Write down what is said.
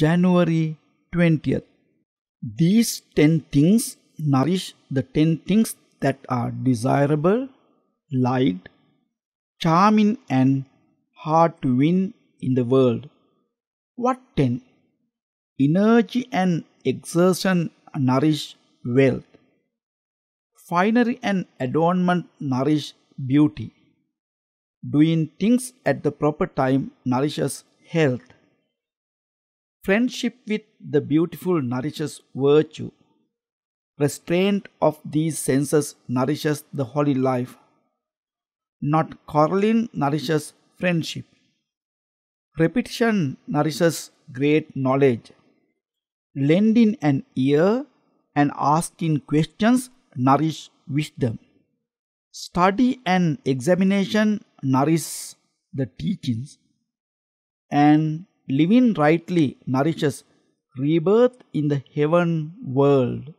January 20th. These 10 things nourish the 10 things that are desirable, liked, charming, and hard to win in the world. What 10? Energy and exertion nourish wealth. Finery and adornment nourish beauty. Doing things at the proper time nourishes health. Friendship with the beautiful nourishes virtue. Restraint of these senses nourishes the holy life. Not quarreling nourishes friendship. Repetition nourishes great knowledge. Lending an ear and asking questions nourish wisdom. Study and examination nourish the teachings. And living rightly nourishes rebirth in the heaven world.